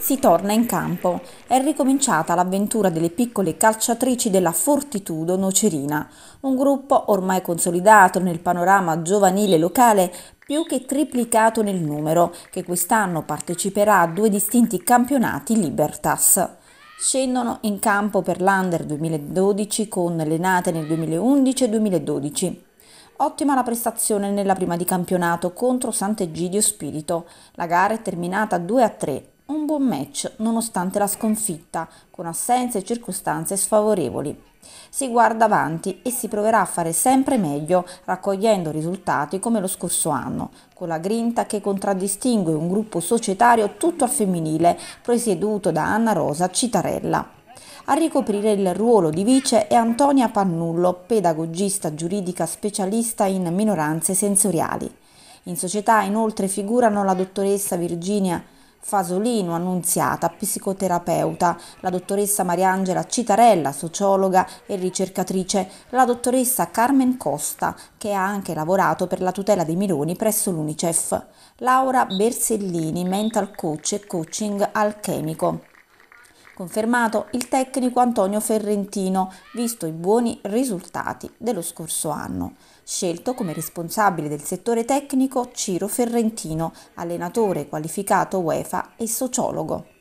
si torna in campo. È ricominciata l'avventura delle piccole calciatrici della Fortitudo Nocerina, un gruppo ormai consolidato nel panorama giovanile locale più che triplicato nel numero, che quest'anno parteciperà a due distinti campionati Libertas. Scendono in campo per l'Under 2012 con le nate nel 2011 e 2012. Ottima la prestazione nella prima di campionato contro Sant'Egidio Spirito. La gara è terminata 2 3. Un buon match nonostante la sconfitta, con assenze e circostanze sfavorevoli. Si guarda avanti e si proverà a fare sempre meglio, raccogliendo risultati come lo scorso anno, con la grinta che contraddistingue un gruppo societario tutto al femminile, presieduto da Anna Rosa Citarella. A ricoprire il ruolo di vice è Antonia Pannullo, pedagogista giuridica specialista in minoranze sensoriali. In società inoltre figurano la dottoressa Virginia Fasolino, annunziata, psicoterapeuta, la dottoressa Mariangela Citarella, sociologa e ricercatrice, la dottoressa Carmen Costa, che ha anche lavorato per la tutela dei minori presso l'UNICEF, Laura Bersellini, mental coach e coaching alchemico confermato il tecnico Antonio Ferrentino, visto i buoni risultati dello scorso anno. Scelto come responsabile del settore tecnico Ciro Ferrentino, allenatore qualificato UEFA e sociologo.